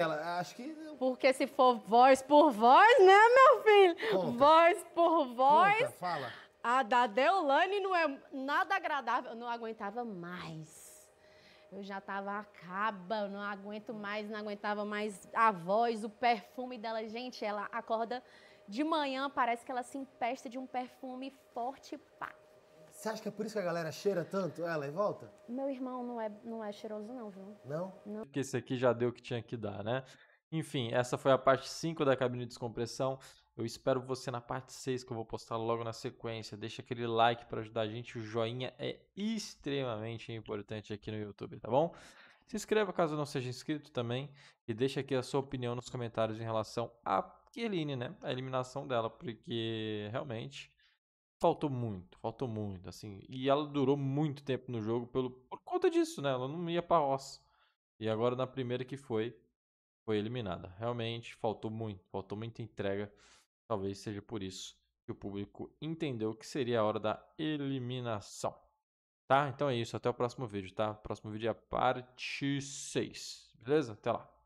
Ela, acho que. Porque se for voz por voz, né, meu filho? Conta. Voz por voz. Conta, fala. A da Deolane não é nada agradável. Eu não aguentava mais. Eu já tava acaba, eu não aguento mais, não aguentava mais a voz, o perfume dela. Gente, ela acorda de manhã, parece que ela se empesta de um perfume forte pá. Você acha que é por isso que a galera cheira tanto ela e volta? Meu irmão não é, não é cheiroso, não, viu? Não? Não. Porque esse aqui já deu o que tinha que dar, né? Enfim, essa foi a parte 5 da cabine de descompressão. Eu espero você na parte 6 que eu vou postar logo na sequência. Deixa aquele like para ajudar a gente. O joinha é extremamente importante aqui no YouTube, tá bom? Se inscreva caso não seja inscrito também e deixa aqui a sua opinião nos comentários em relação à Kieline, né? A eliminação dela, porque realmente faltou muito, faltou muito, assim. E ela durou muito tempo no jogo pelo, por conta disso, né? Ela não ia pra roça. E agora na primeira que foi, foi eliminada. Realmente faltou muito, faltou muita entrega. Talvez seja por isso que o público entendeu que seria a hora da eliminação. Tá? Então é isso, até o próximo vídeo, tá? O próximo vídeo é a parte 6. Beleza? Até lá.